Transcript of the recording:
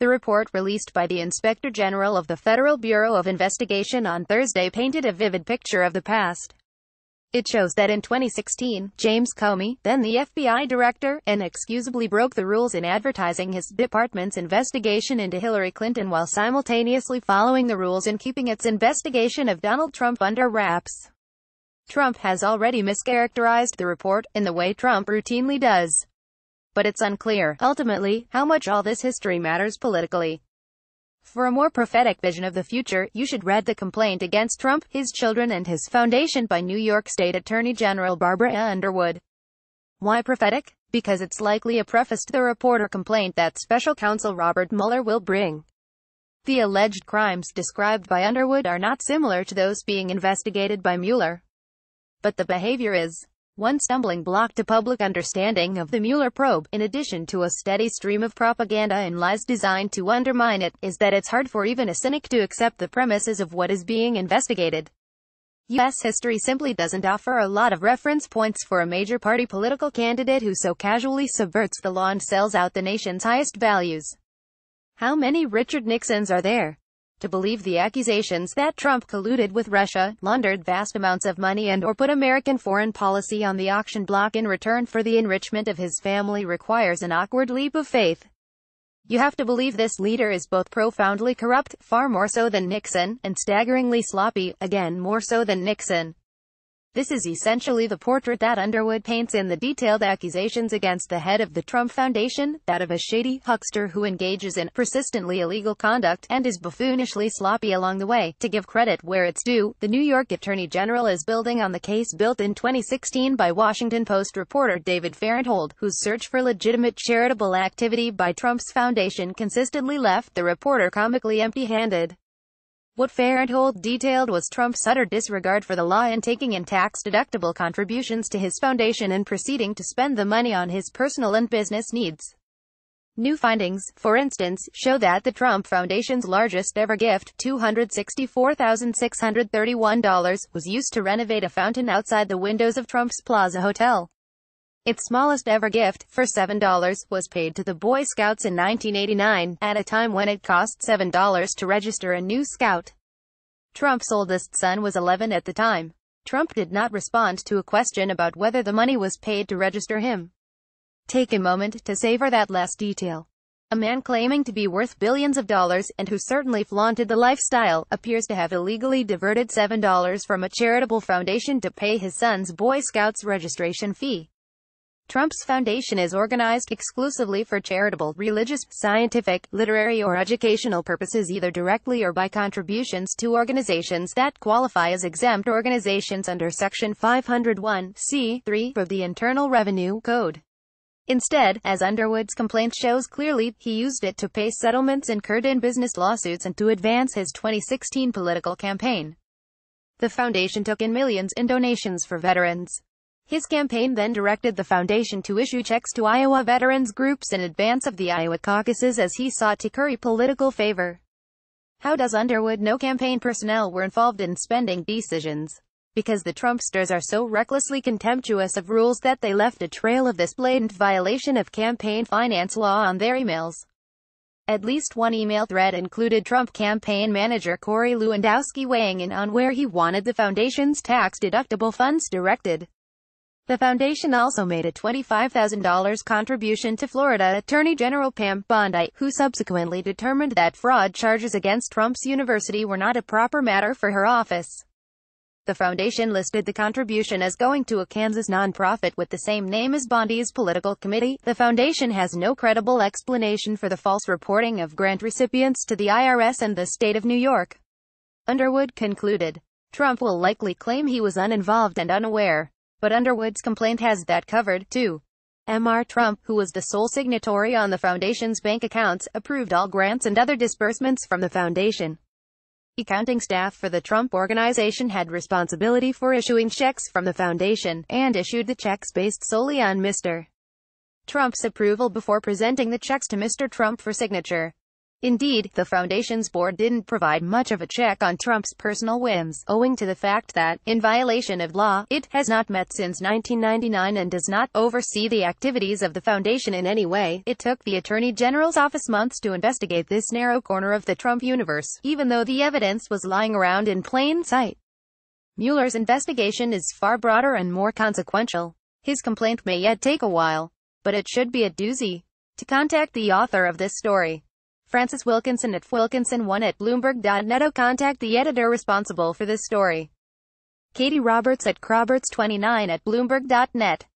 The report released by the Inspector General of the Federal Bureau of Investigation on Thursday painted a vivid picture of the past. It shows that in 2016, James Comey, then the FBI director, inexcusably broke the rules in advertising his department's investigation into Hillary Clinton while simultaneously following the rules in keeping its investigation of Donald Trump under wraps. Trump has already mischaracterized the report, in the way Trump routinely does but it's unclear, ultimately, how much all this history matters politically. For a more prophetic vision of the future, you should read the complaint against Trump, his children and his foundation by New York State Attorney General Barbara Underwood. Why prophetic? Because it's likely a preface to the reporter complaint that special counsel Robert Mueller will bring. The alleged crimes described by Underwood are not similar to those being investigated by Mueller. But the behavior is one stumbling block to public understanding of the Mueller probe, in addition to a steady stream of propaganda and lies designed to undermine it, is that it's hard for even a cynic to accept the premises of what is being investigated. U.S. history simply doesn't offer a lot of reference points for a major party political candidate who so casually subverts the law and sells out the nation's highest values. How many Richard Nixons are there? to believe the accusations that Trump colluded with Russia, laundered vast amounts of money and or put American foreign policy on the auction block in return for the enrichment of his family requires an awkward leap of faith. You have to believe this leader is both profoundly corrupt, far more so than Nixon, and staggeringly sloppy, again more so than Nixon. This is essentially the portrait that Underwood paints in the detailed accusations against the head of the Trump Foundation, that of a shady huckster who engages in persistently illegal conduct and is buffoonishly sloppy along the way. To give credit where it's due, the New York Attorney General is building on the case built in 2016 by Washington Post reporter David Farenthold, whose search for legitimate charitable activity by Trump's foundation consistently left the reporter comically empty-handed. What Farenthold detailed was Trump's utter disregard for the law in taking in tax-deductible contributions to his foundation and proceeding to spend the money on his personal and business needs. New findings, for instance, show that the Trump Foundation's largest ever gift, $264,631, was used to renovate a fountain outside the windows of Trump's Plaza Hotel. Its smallest ever gift, for $7, was paid to the Boy Scouts in 1989, at a time when it cost $7 to register a new scout. Trump's oldest son was 11 at the time. Trump did not respond to a question about whether the money was paid to register him. Take a moment to savor that last detail. A man claiming to be worth billions of dollars, and who certainly flaunted the lifestyle, appears to have illegally diverted $7 from a charitable foundation to pay his son's Boy Scouts registration fee. Trump's foundation is organized exclusively for charitable, religious, scientific, literary or educational purposes either directly or by contributions to organizations that qualify as exempt organizations under Section 501c3 of the Internal Revenue Code. Instead, as Underwood's complaint shows clearly, he used it to pay settlements incurred in business lawsuits and to advance his 2016 political campaign. The foundation took in millions in donations for veterans. His campaign then directed the foundation to issue checks to Iowa veterans groups in advance of the Iowa caucuses as he sought to curry political favor. How does Underwood know campaign personnel were involved in spending decisions? Because the Trumpsters are so recklessly contemptuous of rules that they left a trail of this blatant violation of campaign finance law on their emails. At least one email thread included Trump campaign manager Corey Lewandowski weighing in on where he wanted the foundation's tax-deductible funds directed. The foundation also made a $25,000 contribution to Florida Attorney General Pam Bondi, who subsequently determined that fraud charges against Trump's university were not a proper matter for her office. The foundation listed the contribution as going to a Kansas nonprofit with the same name as Bondi's political committee. The foundation has no credible explanation for the false reporting of grant recipients to the IRS and the state of New York. Underwood concluded. Trump will likely claim he was uninvolved and unaware but Underwood's complaint has that covered, too. M.R. Trump, who was the sole signatory on the foundation's bank accounts, approved all grants and other disbursements from the foundation. Accounting staff for the Trump Organization had responsibility for issuing checks from the foundation, and issued the checks based solely on Mr. Trump's approval before presenting the checks to Mr. Trump for signature. Indeed, the foundation's board didn't provide much of a check on Trump's personal whims, owing to the fact that, in violation of law, it has not met since 1999 and does not oversee the activities of the foundation in any way. It took the Attorney General's office months to investigate this narrow corner of the Trump universe, even though the evidence was lying around in plain sight. Mueller's investigation is far broader and more consequential. His complaint may yet take a while, but it should be a doozy. To contact the author of this story, Francis Wilkinson at Wilkinson1 at Bloomberg.net. Oh, contact the editor responsible for this story. Katie Roberts at Roberts29 at Bloomberg.net.